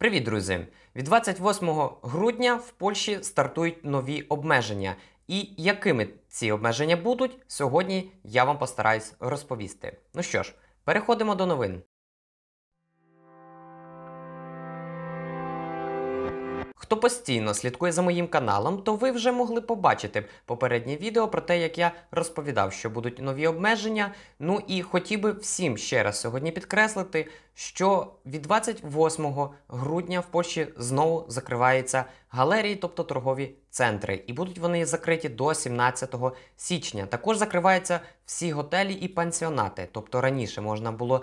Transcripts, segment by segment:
Привіт, друзі! Від 28 грудня в Польщі стартують нові обмеження. І якими ці обмеження будуть, сьогодні я вам постараюсь розповісти. Ну що ж, переходимо до новин. Хто постійно слідкує за моїм каналом, то ви вже могли побачити попереднє відео про те, як я розповідав, що будуть нові обмеження. Ну і хотів би всім ще раз сьогодні підкреслити, що від 28 грудня в Польщі знову закриваються галерії, тобто торгові центри, і будуть вони закриті до 17 січня. Також закриваються всі готелі і пансіонати, тобто раніше можна було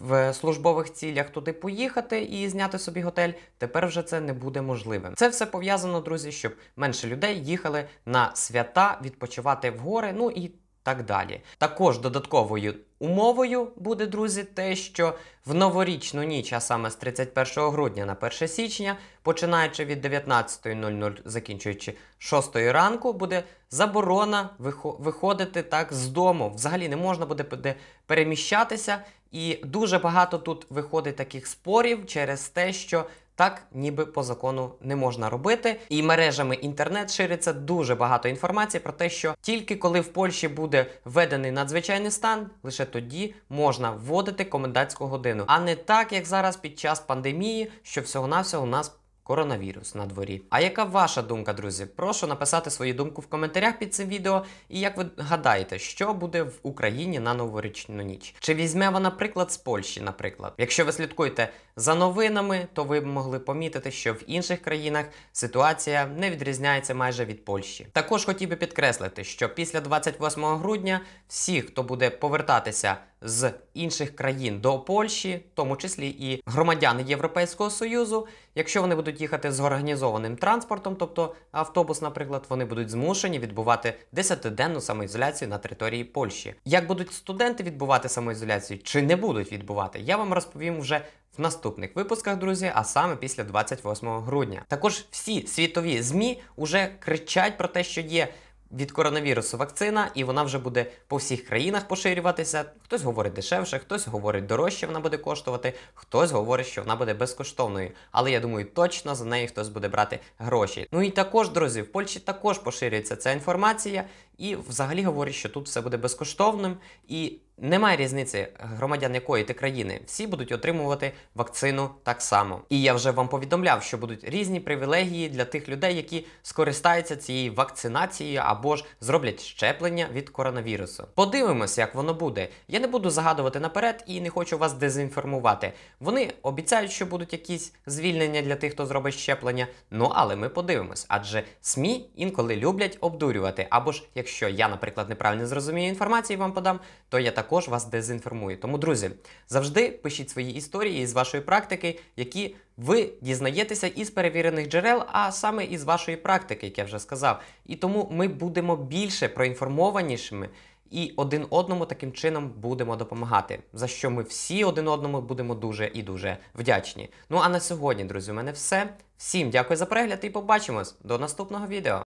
в службових цілях туди поїхати і зняти собі готель, тепер вже це не буде можливим. Це все пов'язано, друзі, щоб менше людей їхали на свята, відпочивати в гори, ну і так далі. Також додатковою умовою буде, друзі, те, що в новорічну ніч, а саме з 31 грудня на 1 січня, починаючи від 19.00, закінчуючи 6 ранку, буде заборона виходити так з дому. Взагалі не можна буде переміщатися. І дуже багато тут виходить таких спорів через те, що так ніби по закону не можна робити. І мережами інтернет шириться дуже багато інформації про те, що тільки коли в Польщі буде введений надзвичайний стан, лише тоді можна вводити комендантську годину, а не так, як зараз під час пандемії, що всього навсього у нас. Коронавірус на дворі. А яка ваша думка, друзі? Прошу написати свою думку в коментарях під цим відео. І як ви гадаєте, що буде в Україні на новорічну ніч? Чи візьме вона приклад з Польщі? Наприклад, якщо ви слідкуєте за новинами, то ви б могли помітити, що в інших країнах ситуація не відрізняється майже від Польщі. Також хотів би підкреслити, що після 28 грудня всі, хто буде повертатися з інших країн до Польщі, в тому числі і громадяни Європейського союзу. Якщо вони будуть їхати з організованим транспортом, тобто автобус, наприклад, вони будуть змушені відбувати 10-денну самоізоляцію на території Польщі. Як будуть студенти відбувати самоізоляцію чи не будуть відбувати, я вам розповім вже. В наступних випусках, друзі, а саме після 28 грудня, також всі світові змі вже кричать про те, що є від коронавірусу вакцина, і вона вже буде по всіх країнах поширюватися. Хтось говорить дешевше, хтось говорить дорожче, вона буде коштувати, хтось говорить, що вона буде безкоштовною. Але я думаю, точно за неї хтось буде брати гроші. Ну і також, друзі, в Польщі також поширюється ця інформація. І взагалі говорять, що тут все буде безкоштовним і немає різниці громадян якої ти країни. Всі будуть отримувати вакцину так само. І я вже вам повідомляв, що будуть різні привілегії для тих людей, які скористаються цією вакцинацією або ж зроблять щеплення від коронавірусу. Подивимось, як воно буде. Я не буду загадувати наперед і не хочу вас дезінформувати. Вони обіцяють, що будуть якісь звільнення для тих, хто зробить щеплення. Ну але ми подивимось, адже СМІ інколи люблять обдурювати або ж як якщо я, наприклад, неправильно зрозумію інформацію і вам подам, то я також вас дезінформую. Тому, друзі, завжди пишіть свої історії із вашої практики, які ви дізнаєтеся із перевірених джерел, а саме із вашої практики, як я вже сказав. І тому ми будемо більше проінформованішими. І один одному таким чином будемо допомагати, за що ми всі один одному будемо дуже і дуже вдячні. Ну а на сьогодні, друзі, у мене все. Всім дякую за перегляд і побачимось до наступного відео.